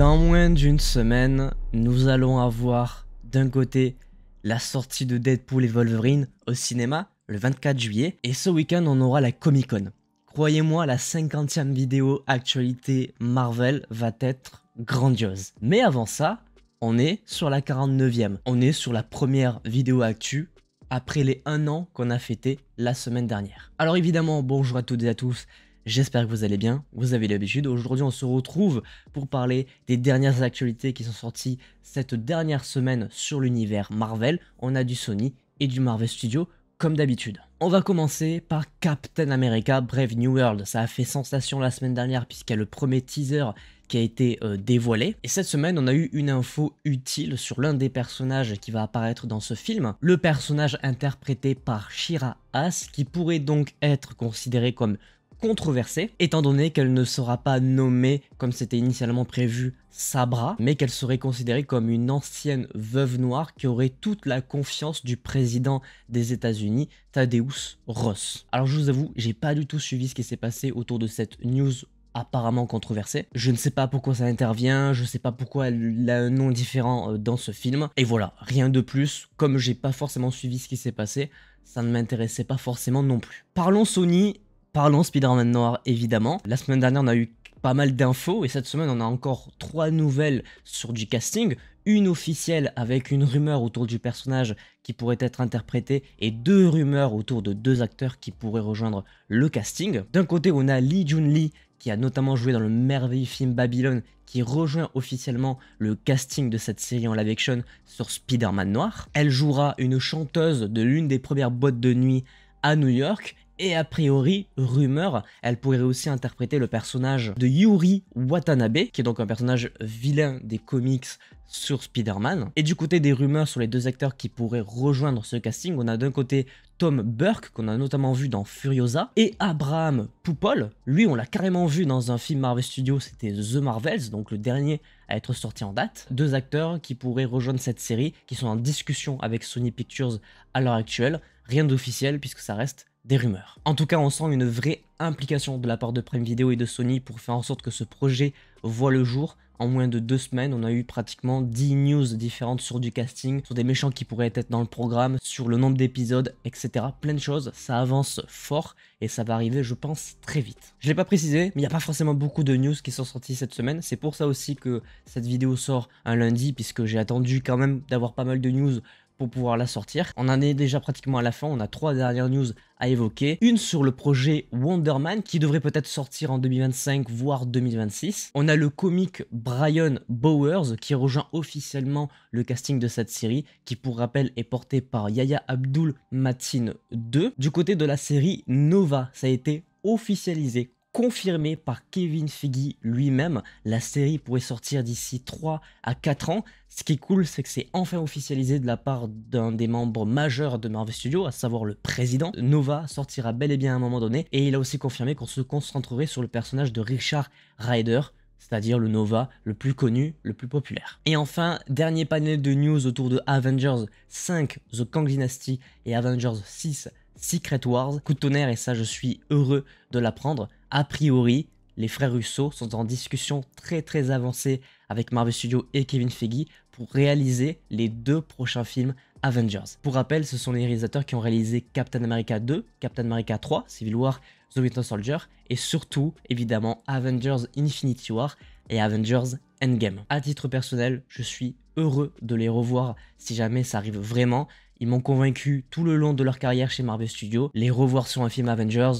Dans moins d'une semaine, nous allons avoir d'un côté la sortie de Deadpool et Wolverine au cinéma le 24 juillet, et ce week-end on aura la Comic Con. Croyez-moi, la 50e vidéo actualité Marvel va être grandiose. Mais avant ça, on est sur la 49e. On est sur la première vidéo actu après les 1 an qu'on a fêté la semaine dernière. Alors évidemment, bonjour à toutes et à tous, J'espère que vous allez bien, vous avez l'habitude. Aujourd'hui, on se retrouve pour parler des dernières actualités qui sont sorties cette dernière semaine sur l'univers Marvel. On a du Sony et du Marvel Studio, comme d'habitude. On va commencer par Captain America Brave New World. Ça a fait sensation la semaine dernière puisqu'il y a le premier teaser qui a été euh, dévoilé. Et cette semaine, on a eu une info utile sur l'un des personnages qui va apparaître dans ce film. Le personnage interprété par Shira Haas, qui pourrait donc être considéré comme controversée, étant donné qu'elle ne sera pas nommée comme c'était initialement prévu Sabra, mais qu'elle serait considérée comme une ancienne veuve noire qui aurait toute la confiance du président des États-Unis, Thaddeus Ross. Alors je vous avoue, j'ai pas du tout suivi ce qui s'est passé autour de cette news apparemment controversée. Je ne sais pas pourquoi ça intervient, je ne sais pas pourquoi elle a un nom différent euh, dans ce film. Et voilà, rien de plus. Comme j'ai pas forcément suivi ce qui s'est passé, ça ne m'intéressait pas forcément non plus. Parlons Sony Parlons Spider-Man Noir, évidemment. La semaine dernière, on a eu pas mal d'infos et cette semaine, on a encore trois nouvelles sur du casting. Une officielle avec une rumeur autour du personnage qui pourrait être interprété et deux rumeurs autour de deux acteurs qui pourraient rejoindre le casting. D'un côté, on a Lee Jun Lee qui a notamment joué dans le merveilleux film Babylon qui rejoint officiellement le casting de cette série en live action sur Spider-Man Noir. Elle jouera une chanteuse de l'une des premières boîtes de nuit à New York, et a priori, rumeur, elle pourrait aussi interpréter le personnage de Yuri Watanabe, qui est donc un personnage vilain des comics sur Spider-Man. Et du côté des rumeurs sur les deux acteurs qui pourraient rejoindre ce casting, on a d'un côté Tom Burke, qu'on a notamment vu dans Furiosa, et Abraham Poupol. Lui, on l'a carrément vu dans un film Marvel Studios, c'était The Marvels, donc le dernier à être sorti en date. Deux acteurs qui pourraient rejoindre cette série, qui sont en discussion avec Sony Pictures à l'heure actuelle. Rien d'officiel puisque ça reste rumeurs. En tout cas, on sent une vraie implication de la part de Prime Video et de Sony pour faire en sorte que ce projet voit le jour. En moins de deux semaines, on a eu pratiquement 10 news différentes sur du casting, sur des méchants qui pourraient être dans le programme, sur le nombre d'épisodes, etc. Plein de choses, ça avance fort et ça va arriver, je pense, très vite. Je l'ai pas précisé, mais il n'y a pas forcément beaucoup de news qui sont sorties cette semaine. C'est pour ça aussi que cette vidéo sort un lundi, puisque j'ai attendu quand même d'avoir pas mal de news pour pouvoir la sortir. On en est déjà pratiquement à la fin, on a trois dernières news à évoquer. Une sur le projet Wonderman qui devrait peut-être sortir en 2025 voire 2026. On a le comique Brian Bowers qui rejoint officiellement le casting de cette série qui pour rappel est porté par Yaya Abdul Matin 2. Du côté de la série Nova, ça a été officialisé confirmé par Kevin Feige lui-même. La série pourrait sortir d'ici 3 à 4 ans. Ce qui est cool, c'est que c'est enfin officialisé de la part d'un des membres majeurs de Marvel Studios, à savoir le président. Nova sortira bel et bien à un moment donné, et il a aussi confirmé qu'on se concentrerait sur le personnage de Richard Ryder, c'est-à-dire le Nova le plus connu, le plus populaire. Et enfin, dernier panel de news autour de Avengers 5, The Kang Dynasty et Avengers 6, Secret Wars, coup de tonnerre, et ça je suis heureux de l'apprendre. A priori, les frères Russo sont en discussion très très avancée avec Marvel Studios et Kevin Feige pour réaliser les deux prochains films Avengers. Pour rappel, ce sont les réalisateurs qui ont réalisé Captain America 2, Captain America 3, Civil War, The Winter Soldier et surtout évidemment Avengers Infinity War et Avengers Endgame. À titre personnel, je suis heureux de les revoir si jamais ça arrive vraiment ils m'ont convaincu tout le long de leur carrière chez Marvel Studios. Les revoir sur un film Avengers,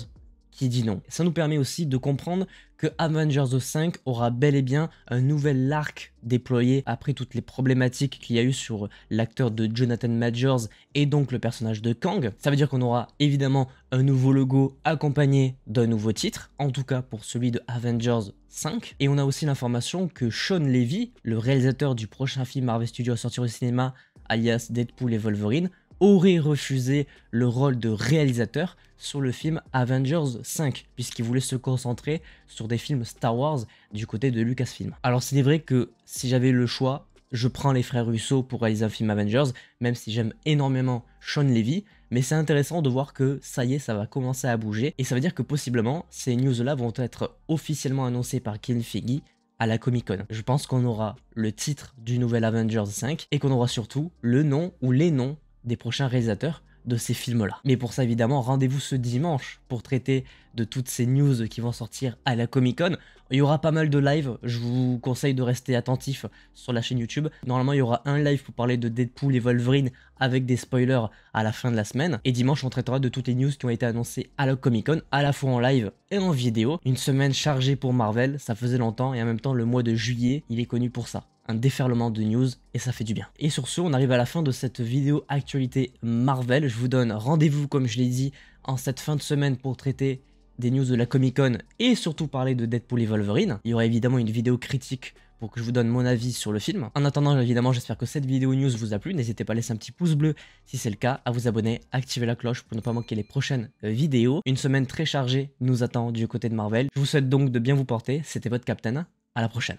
qui dit non. Ça nous permet aussi de comprendre que Avengers 5 aura bel et bien un nouvel arc déployé après toutes les problématiques qu'il y a eu sur l'acteur de Jonathan Majors et donc le personnage de Kang. Ça veut dire qu'on aura évidemment un nouveau logo accompagné d'un nouveau titre, en tout cas pour celui de Avengers 5. Et on a aussi l'information que Sean Levy, le réalisateur du prochain film Marvel Studios sortir au cinéma, alias Deadpool et Wolverine, aurait refusé le rôle de réalisateur sur le film Avengers 5, puisqu'il voulait se concentrer sur des films Star Wars du côté de Lucasfilm. Alors c'est vrai que si j'avais le choix, je prends les frères Russo pour réaliser un film Avengers, même si j'aime énormément Sean Levy, mais c'est intéressant de voir que ça y est, ça va commencer à bouger, et ça veut dire que possiblement, ces news-là vont être officiellement annoncées par Ken Feige à la Comic Con. Je pense qu'on aura le titre du nouvel Avengers 5 et qu'on aura surtout le nom ou les noms des prochains réalisateurs de ces films-là. Mais pour ça, évidemment, rendez-vous ce dimanche pour traiter de toutes ces news qui vont sortir à la Comic-Con. Il y aura pas mal de lives, je vous conseille de rester attentif sur la chaîne YouTube. Normalement, il y aura un live pour parler de Deadpool et Wolverine avec des spoilers à la fin de la semaine. Et dimanche, on traitera de toutes les news qui ont été annoncées à la Comic-Con, à la fois en live et en vidéo. Une semaine chargée pour Marvel, ça faisait longtemps, et en même temps, le mois de juillet, il est connu pour ça un déferlement de news et ça fait du bien. Et sur ce, on arrive à la fin de cette vidéo actualité Marvel. Je vous donne rendez-vous, comme je l'ai dit, en cette fin de semaine pour traiter des news de la Comic Con et surtout parler de Deadpool et Wolverine. Il y aura évidemment une vidéo critique pour que je vous donne mon avis sur le film. En attendant, évidemment, j'espère que cette vidéo news vous a plu. N'hésitez pas à laisser un petit pouce bleu si c'est le cas, à vous abonner, activer la cloche pour ne pas manquer les prochaines euh, vidéos. Une semaine très chargée nous attend du côté de Marvel. Je vous souhaite donc de bien vous porter. C'était votre Captain. À la prochaine.